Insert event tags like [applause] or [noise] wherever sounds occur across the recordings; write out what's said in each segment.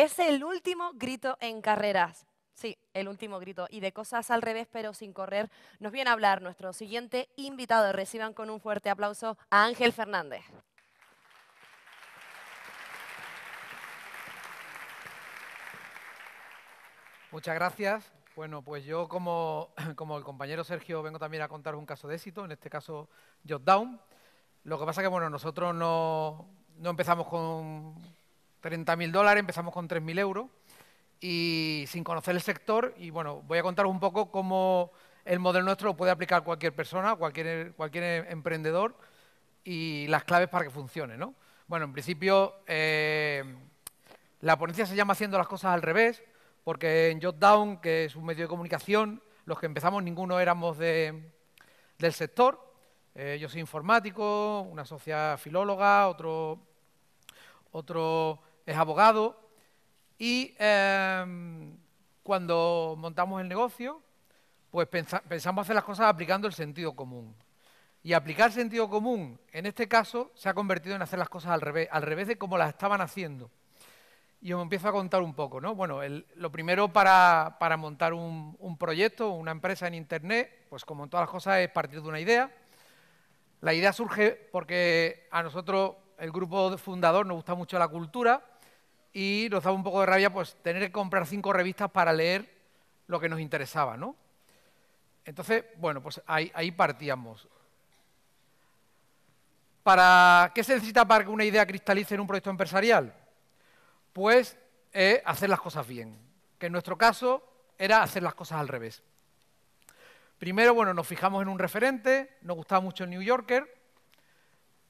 Es el último grito en carreras. Sí, el último grito. Y de cosas al revés, pero sin correr, nos viene a hablar nuestro siguiente invitado. Reciban con un fuerte aplauso a Ángel Fernández. Muchas gracias. Bueno, pues yo como, [clears throat] el compañero Sergio vengo también a contar un caso de éxito, en este caso Down. Lo que pasa que, bueno, nosotros no, no empezamos con, 30.000 dólares, empezamos con 3.000 euros y sin conocer el sector. Y bueno, voy a contar un poco cómo el modelo nuestro lo puede aplicar cualquier persona, cualquier, emprendedor y las claves para que funcione. ¿no? Bueno, en principio, eh, la ponencia se llama Haciendo las cosas al revés, porque en Jotdown, que es un medio de comunicación, los que empezamos ninguno éramos del sector. Eh, yo soy informático, una socia filóloga, otro, otro es abogado y em, cuando montamos el negocio, pues pensamos hacer las cosas aplicando el sentido común. Y aplicar sentido común, en este caso, se ha convertido en hacer las cosas al revés, al revés de cómo las estaban haciendo. Y os empiezo a contar un poco, ¿no? Bueno, lo primero para, montar un, un, proyecto, una empresa en Internet, pues como en todas las cosas, es partir de una idea. La idea surge porque a nosotros, el grupo fundador, nos gusta mucho la cultura y nos daba un poco de rabia pues tener que comprar cinco revistas para leer lo que nos interesaba, ¿no? Entonces, bueno, pues ahí, partíamos. ¿Para qué se necesita para que una idea cristalice en un proyecto empresarial? Pues eh, hacer las cosas bien, que en nuestro caso era hacer las cosas al revés. Primero, bueno, nos fijamos en un referente, nos gustaba mucho el New Yorker,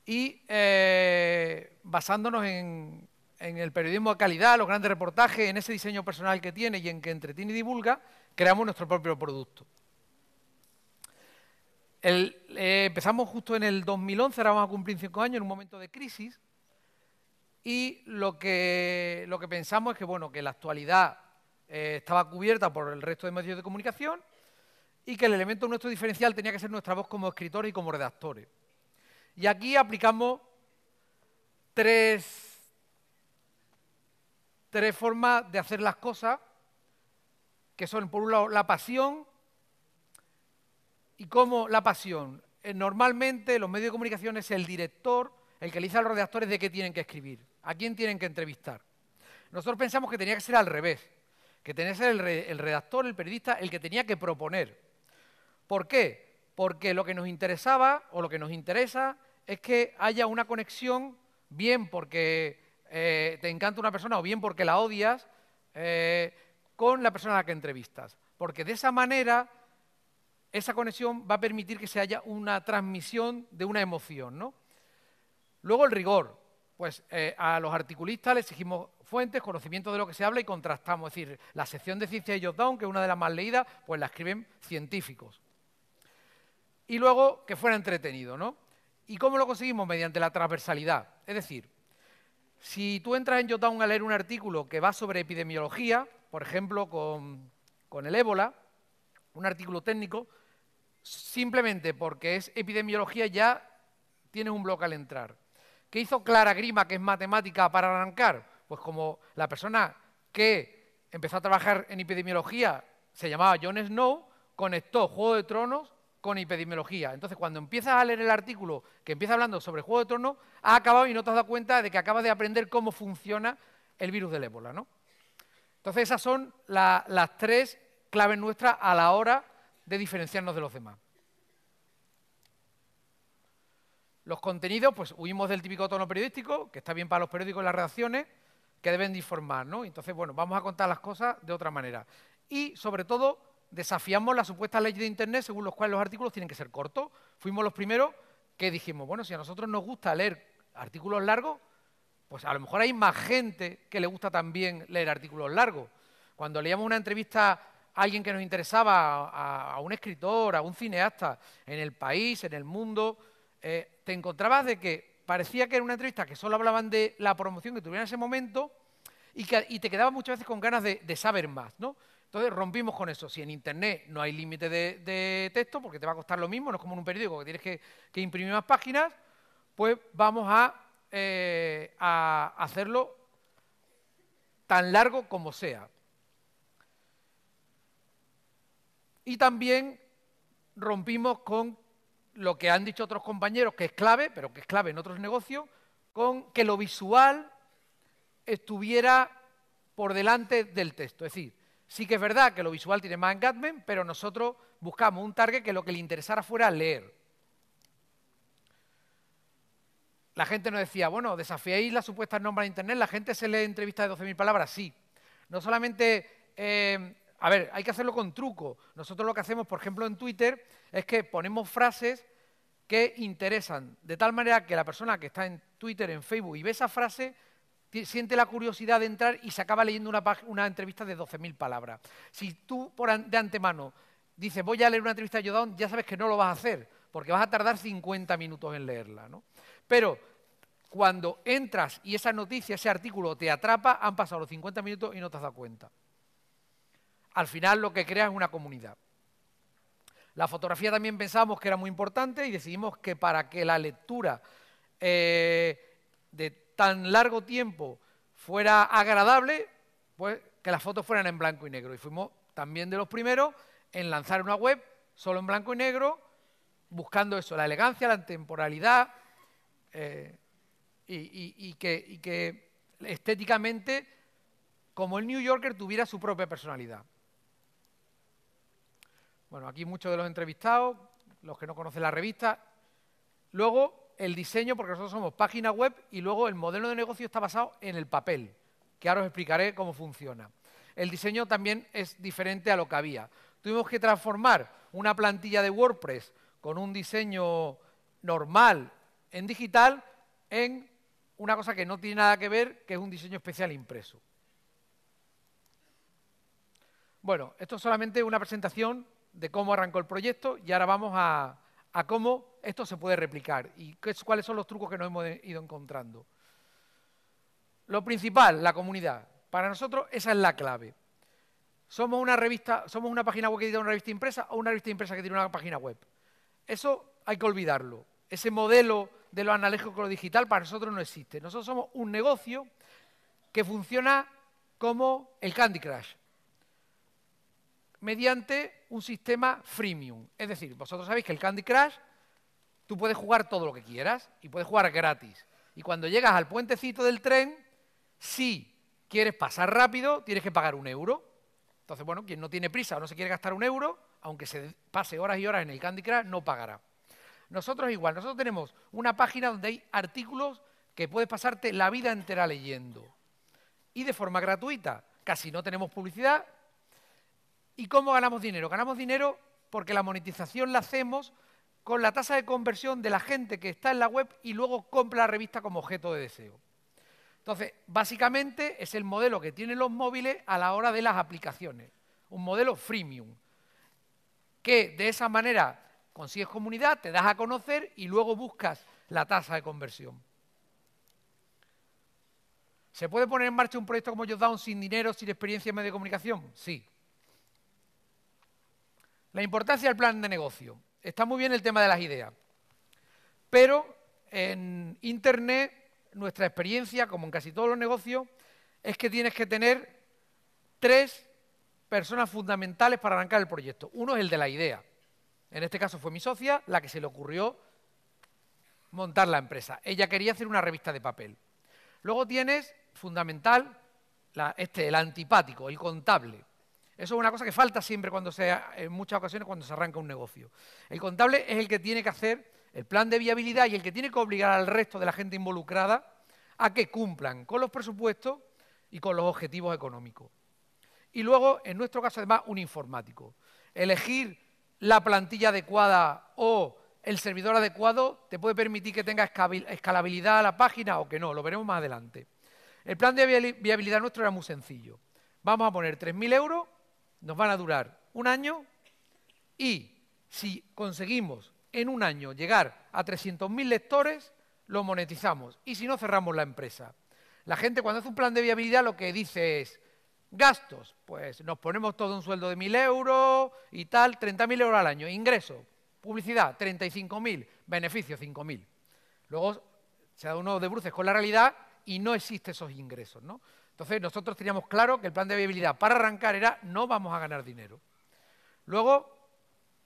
y eh, basándonos en, en el periodismo de calidad, los grandes reportajes, en ese diseño personal que tiene y en que entretiene y divulga, creamos nuestro propio producto. Eh, empezamos justo en el 2011, ahora vamos a cumplir cinco años, en un momento de crisis, y lo que, pensamos es que, bueno, que la actualidad eh, estaba cubierta por el resto de medios de comunicación y que el elemento nuestro diferencial tenía que ser nuestra voz como escritores y como redactores. Y aquí aplicamos tres tres formas de hacer las cosas, que son, por un lado, la pasión y cómo la pasión. Eh, normalmente los medios de comunicación es el director el que le dice a los redactores de qué tienen que escribir, a quién tienen que entrevistar. Nosotros pensamos que tenía que ser al revés, que tenía que ser el, redactor, el periodista, el que tenía que proponer. ¿Por qué? Porque lo que nos interesaba o lo que nos interesa es que haya una conexión, bien porque eh, te encanta una persona o bien porque la odias, eh, con la persona a la que entrevistas. Porque de esa manera, esa conexión va a permitir que se haya una transmisión de una emoción. ¿no? Luego el rigor. Pues eh, a los articulistas les exigimos fuentes, conocimiento de lo que se habla y contrastamos. Es decir, la sección de ciencia de Down, que es una de las más leídas, pues la escriben científicos. Y luego que fuera entretenido, ¿no? ¿Y cómo lo conseguimos? Mediante la transversalidad. Es decir, si tú entras en Yotown a leer un artículo que va sobre epidemiología, por ejemplo, con, con el ébola, un artículo técnico, simplemente porque es epidemiología ya tienes un bloque al entrar. ¿Qué hizo Clara Grima, que es matemática, para arrancar? Pues como la persona que empezó a trabajar en epidemiología se llamaba John Snow, conectó Juego de Tronos con epidemiología. Entonces, cuando empiezas a leer el artículo que empieza hablando sobre el Juego de Tronos, ha acabado y no te has dado cuenta de que acabas de aprender cómo funciona el virus del ébola, ¿no? Entonces, esas son las tres claves nuestras a la hora de diferenciarnos de los demás. Los contenidos, pues huimos del típico tono periodístico, que está bien para los periódicos y las redacciones, que deben de informar, ¿no? Entonces, bueno, vamos a contar las cosas de otra manera. Y, sobre todo, desafiamos la supuesta ley de Internet según los cuales los artículos tienen que ser cortos. Fuimos los primeros que dijimos, bueno, si a nosotros nos gusta leer artículos largos, pues a lo mejor hay más gente que le gusta también leer artículos largos. Cuando leíamos una entrevista a alguien que nos interesaba, a, un escritor, a un cineasta, en el país, en el mundo, eh, te encontrabas de que parecía que era una entrevista que solo hablaban de la promoción que tuviera en ese momento y, que, te quedabas muchas veces con ganas de, de saber más, ¿no? Entonces rompimos con eso. Si en Internet no hay límite de, texto, porque te va a costar lo mismo, no es como en un periódico que tienes que, imprimir más páginas, pues vamos a, eh, a hacerlo tan largo como sea. Y también rompimos con lo que han dicho otros compañeros, que es clave, pero que es clave en otros negocios, con que lo visual estuviera por delante del texto. Es decir, Sí que es verdad que lo visual tiene más engagement, pero nosotros buscamos un target que lo que le interesara fuera leer. La gente nos decía, bueno, desafiáis las supuestas normas de Internet, la gente se lee entrevistas de 12.000 palabras, sí. No solamente, eh, a ver, hay que hacerlo con truco. Nosotros lo que hacemos, por ejemplo, en Twitter, es que ponemos frases que interesan, de tal manera que la persona que está en Twitter, en Facebook y ve esa frase, siente la curiosidad de entrar y se acaba leyendo una, entrevista de 12.000 palabras. Si tú por de antemano dices, voy a leer una entrevista de Yodón, ya sabes que no lo vas a hacer, porque vas a tardar 50 minutos en leerla. Pero cuando entras y esa noticia, ese artículo te atrapa, han pasado los 50 minutos y no te has dado cuenta. Al final lo que creas es una comunidad. La fotografía también pensábamos que era muy importante y decidimos que para que la lectura eh, de tan largo tiempo fuera agradable, pues que las fotos fueran en blanco y negro. Y fuimos también de los primeros en lanzar una web solo en blanco y negro, buscando eso, la elegancia, la temporalidad eh, y que estéticamente, como el New Yorker, tuviera su propia personalidad. Bueno, aquí muchos de los entrevistados, los que no conocen la revista. Luego, el diseño, porque nosotros somos página web, y luego el modelo de negocio está basado en el papel, que ahora os explicaré cómo funciona. El diseño también es diferente a lo que había. Tuvimos que transformar una plantilla de WordPress con un diseño normal en digital en una cosa que no tiene nada que ver, que es un diseño especial impreso. Bueno, esto es solamente una presentación de cómo arrancó el proyecto y ahora vamos a, a cómo esto se puede replicar. ¿Y cuáles son los trucos que nos hemos ido encontrando? Lo principal, la comunidad. Para nosotros esa es la clave. Somos una revista, somos una página web que tiene una revista impresa o una revista impresa que tiene una página web. Eso hay que olvidarlo. Ese modelo de lo analógico con lo digital para nosotros no existe. Nosotros somos un negocio que funciona como el Candy Crush, mediante un sistema freemium. Es decir, vosotros sabéis que el Candy Crush Tú puedes jugar todo lo que quieras y puedes jugar gratis. Y cuando llegas al puentecito del tren, si quieres pasar rápido, tienes que pagar un euro. Entonces, bueno, quien no tiene prisa o no se quiere gastar un euro, aunque se pase horas y horas en el Candy Crush, no pagará. Nosotros igual, nosotros tenemos una página donde hay artículos que puedes pasarte la vida entera leyendo. Y de forma gratuita. Casi no tenemos publicidad. ¿Y cómo ganamos dinero? Ganamos dinero porque la monetización la hacemos con la tasa de conversión de la gente que está en la web y luego compra la revista como objeto de deseo. Entonces, básicamente es el modelo que tienen los móviles a la hora de las aplicaciones, un modelo freemium, que de esa manera consigues comunidad, te das a conocer y luego buscas la tasa de conversión. ¿Se puede poner en marcha un proyecto como Down sin dinero, sin experiencia en medio de comunicación? Sí. La importancia del plan de negocio. Está muy bien el tema de las ideas, pero en Internet nuestra experiencia, como en casi todos los negocios, es que tienes que tener tres personas fundamentales para arrancar el proyecto. Uno es el de la idea. En este caso fue mi socia la que se le ocurrió montar la empresa. Ella quería hacer una revista de papel. Luego tienes fundamental este, el antipático, el contable. Eso es una cosa que falta siempre cuando en muchas ocasiones cuando se arranca un negocio. El contable es el que tiene que hacer el plan de viabilidad y el que tiene que obligar al resto de la gente involucrada a que cumplan con los presupuestos y con los objetivos económicos. Y luego, en nuestro caso, además, un informático. Elegir la plantilla adecuada o el servidor adecuado te puede permitir que tenga escalabilidad a la página o que no, lo veremos más adelante. El plan de viabilidad nuestro era muy sencillo. Vamos a poner 3.000 euros nos van a durar un año y si conseguimos en un año llegar a 300.000 lectores, lo monetizamos y si no cerramos la empresa. La gente cuando hace un plan de viabilidad lo que dice es gastos, pues nos ponemos todo un sueldo de 1.000 euros y tal, 30.000 euros al año, ingreso, publicidad, 35.000, beneficio, 5.000. Luego se da uno de bruces con la realidad y no existen esos ingresos. ¿no? Entonces nosotros teníamos claro que el plan de viabilidad para arrancar era no vamos a ganar dinero. Luego,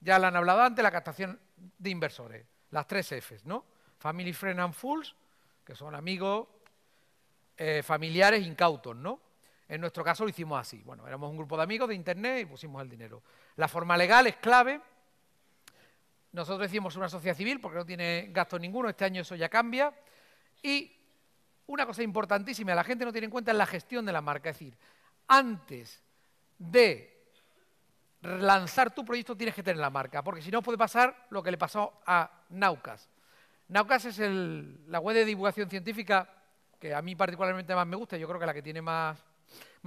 ya lo han hablado antes, la captación de inversores, las tres Fs, ¿no? Family, Friend and Fools, que son amigos, eh, familiares, incautos, ¿no? En nuestro caso lo hicimos así. Bueno, éramos un grupo de amigos de internet y pusimos el dinero. La forma legal es clave. Nosotros hicimos una sociedad civil porque no tiene gasto ninguno, este año eso ya cambia. Y una cosa importantísima, la gente no tiene en cuenta, es la gestión de la marca. Es decir, antes de lanzar tu proyecto tienes que tener la marca, porque si no puede pasar lo que le pasó a Naucas. Naucas es la web de divulgación científica que a mí particularmente más me gusta, yo creo que la que tiene más,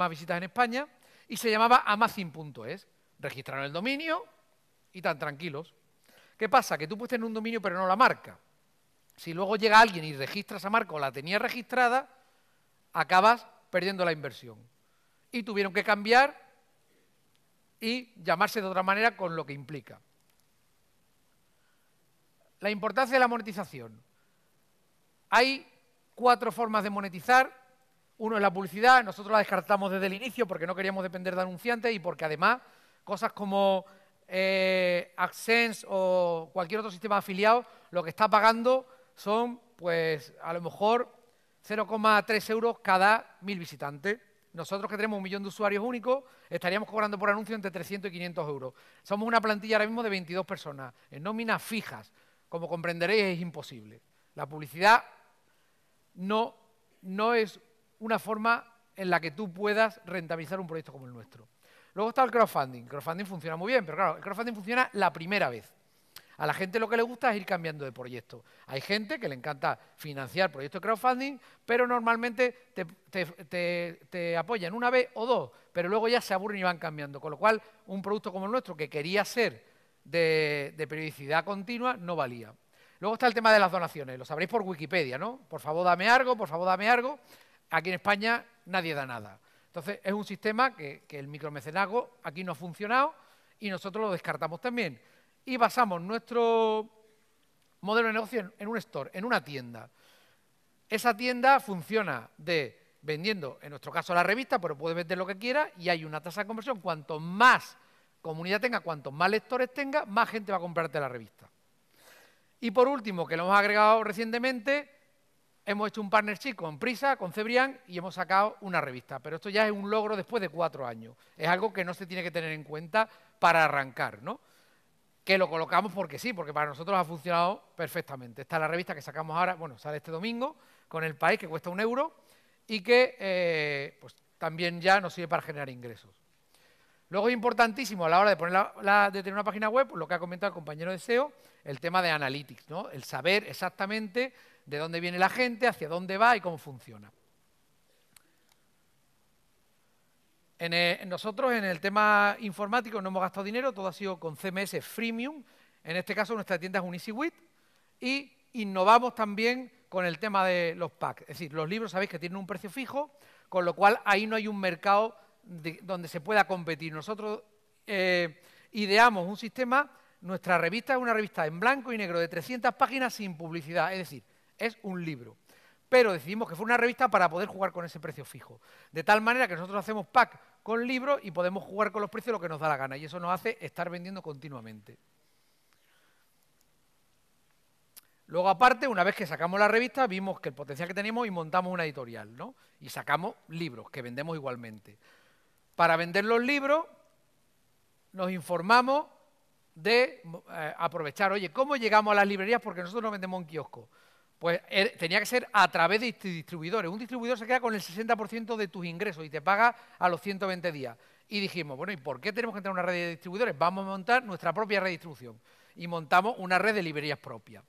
visitas en España, y se llamaba amazin.es. Registraron el dominio y tan tranquilos. ¿Qué pasa? Que tú puedes en un dominio pero no la marca. Si luego llega alguien y registras a Marco o la tenía registrada, acabas perdiendo la inversión. Y tuvieron que cambiar y llamarse de otra manera con lo que implica. La importancia de la monetización. Hay cuatro formas de monetizar. Uno es la publicidad, nosotros la descartamos desde el inicio porque no queríamos depender de anunciantes y porque además cosas como eh, AdSense o cualquier otro sistema afiliado lo que está pagando son pues a lo mejor 0,3 euros cada mil visitantes. Nosotros que tenemos un millón de usuarios únicos, estaríamos cobrando por anuncio entre 300 y 500 euros. Somos una plantilla ahora mismo de 22 personas, en nóminas fijas. Como comprenderéis, es imposible. La publicidad no, no es una forma en la que tú puedas rentabilizar un proyecto como el nuestro. Luego está el crowdfunding. El crowdfunding funciona muy bien, pero claro, el crowdfunding funciona la primera vez. A la gente lo que le gusta es ir cambiando de proyecto. Hay gente que le encanta financiar proyectos de crowdfunding, pero normalmente te, apoyan una vez o dos, pero luego ya se aburren y van cambiando. Con lo cual, un producto como el nuestro, que quería ser de, periodicidad continua, no valía. Luego está el tema de las donaciones, lo sabréis por Wikipedia, ¿no? Por favor, dame algo, por favor, dame algo. Aquí en España nadie da nada. Entonces, es un sistema que, que el micromecenazgo aquí no ha funcionado y nosotros lo descartamos también y basamos nuestro modelo de negocio en, un store, en una tienda. Esa tienda funciona de vendiendo, en nuestro caso la revista, pero puedes vender lo que quieras y hay una tasa de conversión. Cuanto más comunidad tenga, cuantos más lectores tenga, más gente va a comprarte la revista. Y por último, que lo hemos agregado recientemente, hemos hecho un partnership con Prisa, con Cebrián y hemos sacado una revista. Pero esto ya es un logro después de cuatro años. Es algo que no se tiene que tener en cuenta para arrancar, ¿no? que lo colocamos porque sí, porque para nosotros ha funcionado perfectamente. Esta la revista que sacamos ahora, bueno, sale este domingo, con El País, que cuesta un euro, y que eh, pues, también ya nos sirve para generar ingresos. Luego es importantísimo a la hora de, tener una página web, pues, lo que ha comentado el compañero de SEO, el tema de analytics, el saber exactamente de dónde viene la gente, hacia dónde va y cómo funciona. En eh, nosotros en el tema informático no hemos gastado dinero, todo ha sido con CMS freemium, en este caso nuestra tienda es un EasyWit, y innovamos también con el tema de los packs. Es decir, los libros sabéis que tienen un precio fijo, con lo cual ahí no hay un mercado donde se pueda competir. Nosotros eh, ideamos un sistema, nuestra revista es una revista en blanco y negro de 300 páginas sin publicidad, es decir, es un libro pero decidimos que fue una revista para poder jugar con ese precio fijo. De tal manera que nosotros hacemos pack con libros y podemos jugar con los precios lo que nos da la gana, y eso nos hace estar vendiendo continuamente. Luego, aparte, una vez que sacamos la revista, vimos que el potencial que teníamos y montamos una editorial, ¿no? Y sacamos libros que vendemos igualmente. Para vender los libros, nos informamos de eh, aprovechar, oye, ¿cómo llegamos a las librerías? Porque nosotros no vendemos en kiosco. Pues er, tenía que ser a través de distribuidores. Un distribuidor se queda con el 60% de tus ingresos y te paga a los 120 días. Y dijimos, bueno, ¿y por qué tenemos que tener una red de distribuidores? Vamos a montar nuestra propia red de distribución. Y montamos una red de librerías propias.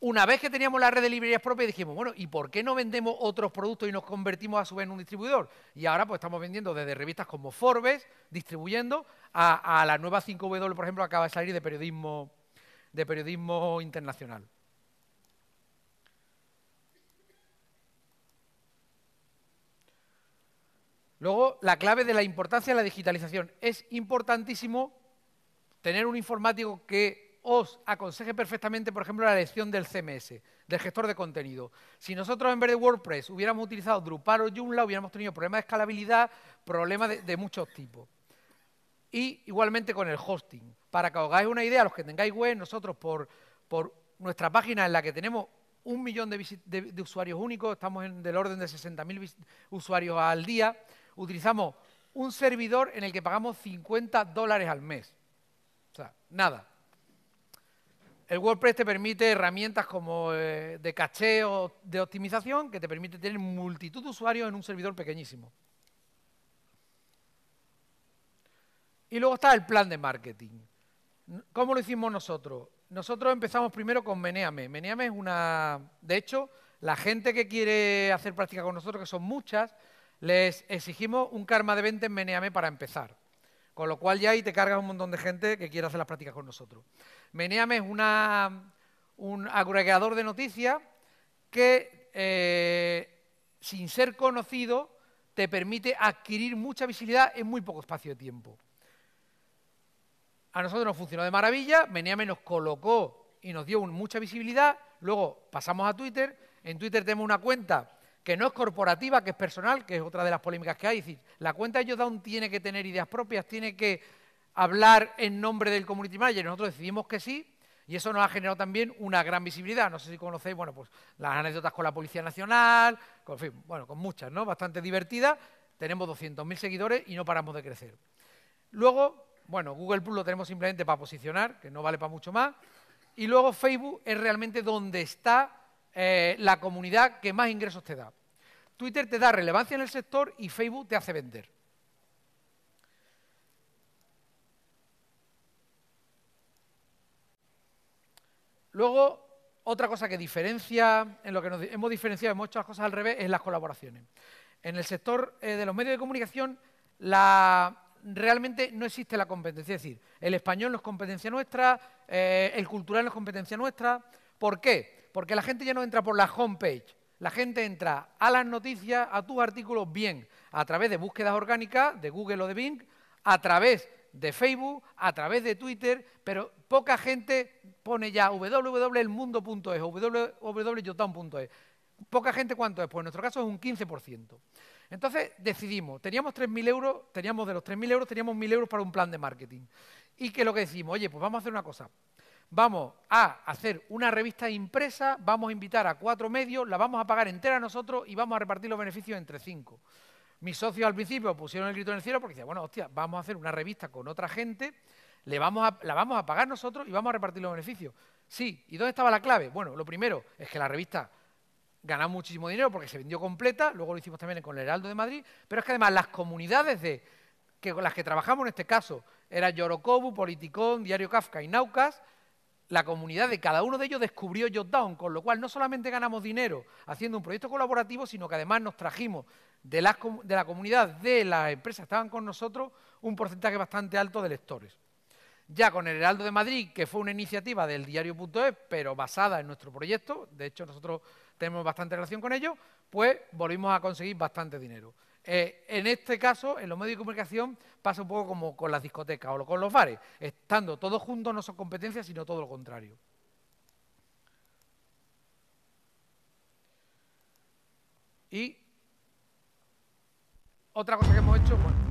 Una vez que teníamos la red de librerías propias, dijimos, bueno, ¿y por qué no vendemos otros productos y nos convertimos a su vez en un distribuidor? Y ahora pues estamos vendiendo desde revistas como Forbes, distribuyendo a, la nueva 5W, por ejemplo, acaba de salir de de periodismo internacional. Luego, la clave de la importancia de la digitalización. Es importantísimo tener un informático que os aconseje perfectamente, por ejemplo, la elección del CMS, del gestor de contenido. Si nosotros en vez de WordPress hubiéramos utilizado Drupal o Joomla, hubiéramos tenido problemas de escalabilidad, problemas de, muchos tipos. Y igualmente con el hosting. Para que os hagáis una idea, los que tengáis web, nosotros por, nuestra página en la que tenemos un millón de, de usuarios únicos, estamos en, del orden de 60.000 usuarios al día, utilizamos un servidor en el que pagamos 50 dólares al mes. O sea, nada. El WordPress te permite herramientas como eh, de cacheo, de optimización, que te permite tener multitud de usuarios en un servidor pequeñísimo. Y luego está el plan de marketing. ¿Cómo lo hicimos nosotros? Nosotros empezamos primero con Meneame. Meneame es una... De hecho, la gente que quiere hacer práctica con nosotros, que son muchas, les exigimos un karma de venta en Meneame para empezar. Con lo cual ya ahí te cargas un montón de gente que quiere hacer las prácticas con nosotros. Meneame es un agregador de noticias que, eh, sin ser conocido, te permite adquirir mucha visibilidad en muy poco espacio de tiempo. A nosotros nos funcionó de maravilla, Meneame nos colocó y nos dio mucha visibilidad. Luego pasamos a Twitter. En Twitter tenemos una cuenta que no es corporativa, que es personal, que es otra de las polémicas que hay. Es decir, la cuenta de Yodown tiene que tener ideas propias, tiene que hablar en nombre del community manager. Nosotros decidimos que sí, y eso nos ha generado también una gran visibilidad. No sé si conocéis, bueno, pues las anécdotas con la Policía Nacional, con, fin, bueno, con muchas, ¿no? Bastante divertidas. Tenemos 200.000 seguidores y no paramos de crecer. Luego, bueno, Google Plus lo tenemos simplemente para posicionar, que no vale para mucho más. Y luego Facebook es realmente donde está eh, la comunidad que más ingresos te da. Twitter te da relevancia en el sector y Facebook te hace vender. Luego, otra cosa que diferencia, en lo que hemos diferenciado, hemos hecho las cosas al revés, es las colaboraciones. En el sector eh, de los medios de comunicación, realmente no existe la competencia. Es decir, el español no es competencia nuestra, eh, el cultural no es competencia nuestra. ¿Por qué? Porque la gente ya no entra por la homepage. La gente entra a las noticias, a tus artículos, bien, a través de búsquedas orgánicas, de Google o de Bing, a través de Facebook, a través de Twitter, pero poca gente pone ya www.elmundo.es, www.yotown.es. Poca gente, ¿cuánto es? Pues en nuestro caso es un 15%. Entonces decidimos, teníamos 3.000 euros, teníamos de los 3.000 euros, teníamos 1.000 euros para un plan de marketing. Y que lo que decimos, oye, pues vamos a hacer una cosa vamos a hacer una revista impresa, vamos a invitar a cuatro medios, la vamos a pagar entera nosotros y vamos a repartir los beneficios entre cinco. Mis socios al principio pusieron el grito en el cielo porque decían, bueno, hostia, vamos a hacer una revista con otra gente, la vamos a pagar nosotros y vamos a repartir los beneficios. Sí, ¿y dónde estaba la clave? Bueno, lo primero es que la revista ganó muchísimo dinero porque se vendió completa, luego lo hicimos también con el Heraldo de Madrid, pero es que además las comunidades de, con las que trabajamos en este caso, eran Yorokobu, Politicón, Diario Kafka y Naucas, la comunidad de cada uno de ellos descubrió Jotdown, con lo cual no solamente ganamos dinero haciendo un proyecto colaborativo, sino que además nos trajimos de, de la comunidad de las empresas que estaban con nosotros un porcentaje bastante alto de lectores. Ya con el Heraldo de Madrid, que fue una iniciativa del diario.es, pero basada en nuestro proyecto, de hecho nosotros tenemos bastante relación con ellos, pues volvimos a conseguir bastante dinero. Eh, en este caso, en los medios de comunicación, pasa un poco como con las discotecas o con los bares. Estando todos juntos no son competencias, sino todo lo contrario. Y otra cosa que hemos hecho, bueno,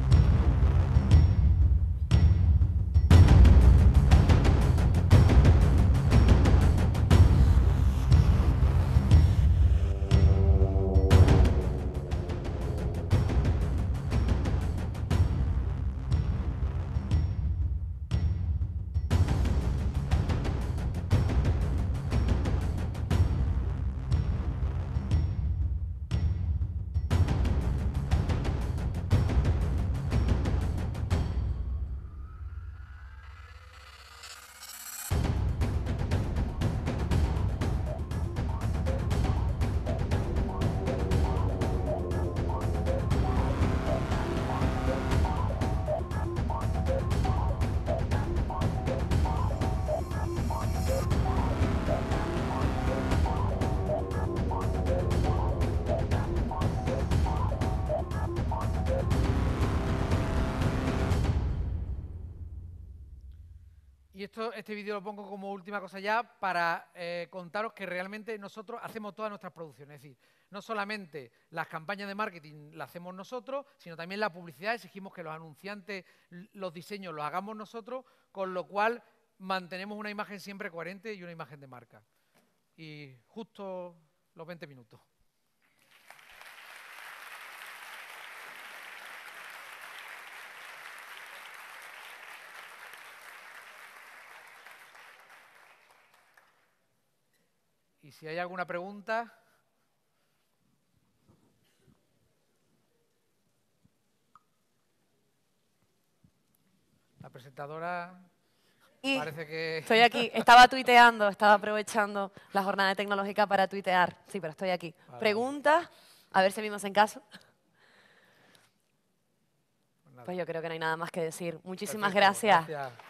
este vídeo lo pongo como última cosa ya para eh, contaros que realmente nosotros hacemos todas nuestras producciones. Es decir, no solamente las campañas de marketing las hacemos nosotros, sino también la publicidad. Exigimos que los anunciantes, los diseños los hagamos nosotros, con lo cual mantenemos una imagen siempre coherente y una imagen de marca. Y justo los 20 minutos. Y si hay alguna pregunta... La presentadora parece que... Estoy aquí. [laughs] Estaba tuiteando, estaba aprovechando la jornada tecnológica para tuitear. Sí, pero estoy aquí. Pregunta, a ver si me en caso. Pues, pues, yo creo que no hay nada más que decir. Muchísimas gracias.